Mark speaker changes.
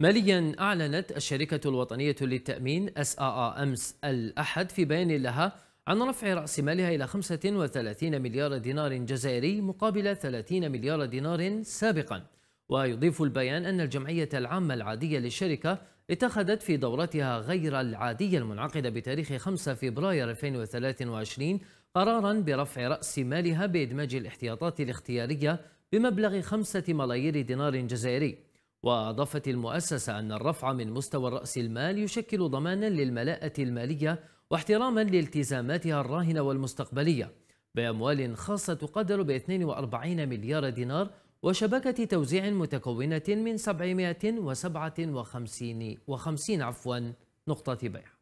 Speaker 1: ماليا أعلنت الشركة الوطنية للتأمين آ أمس الأحد في بيان لها عن رفع رأس مالها إلى 35 مليار دينار جزائري مقابل 30 مليار دينار سابقا ويضيف البيان أن الجمعية العامة العادية للشركة اتخذت في دورتها غير العادية المنعقدة بتاريخ 5 فبراير 2023 قرارا برفع رأس مالها بإدماج الاحتياطات الاختيارية بمبلغ 5 ملايير دينار جزائري وأضافت المؤسسة أن الرفع من مستوى رأس المال يشكل ضمانا للملاءة المالية واحتراما لالتزاماتها الراهنة والمستقبلية بأموال خاصة تقدر ب 42 مليار دينار وشبكة توزيع متكونة من 757 وخمسين عفوا نقطة بيع